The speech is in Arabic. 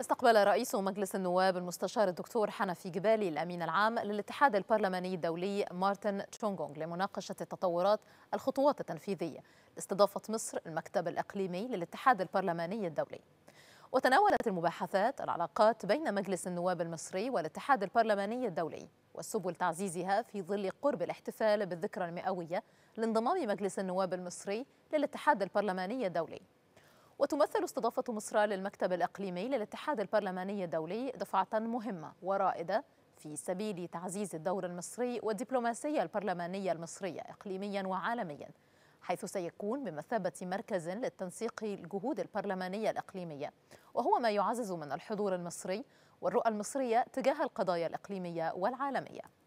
استقبل رئيس مجلس النواب المستشار الدكتور حنفي جبالي الأمين العام للاتحاد البرلماني الدولي مارتن تشونغونغ لمناقشة التطورات الخطوات التنفيذية لاستضافة مصر المكتب الإقليمي للاتحاد البرلماني الدولي وتناولت المباحثات العلاقات بين مجلس النواب المصري والاتحاد البرلماني الدولي والسبل تعزيزها في ظل قرب الاحتفال بالذكرى المئوية لانضمام مجلس النواب المصري للاتحاد البرلماني الدولي وتمثل استضافة مصر للمكتب الإقليمي للاتحاد البرلماني الدولي دفعة مهمة ورائدة في سبيل تعزيز الدور المصري والدبلوماسية البرلمانية المصرية إقليميا وعالميا حيث سيكون بمثابة مركز للتنسيق الجهود البرلمانية الإقليمية وهو ما يعزز من الحضور المصري والرؤى المصرية تجاه القضايا الإقليمية والعالمية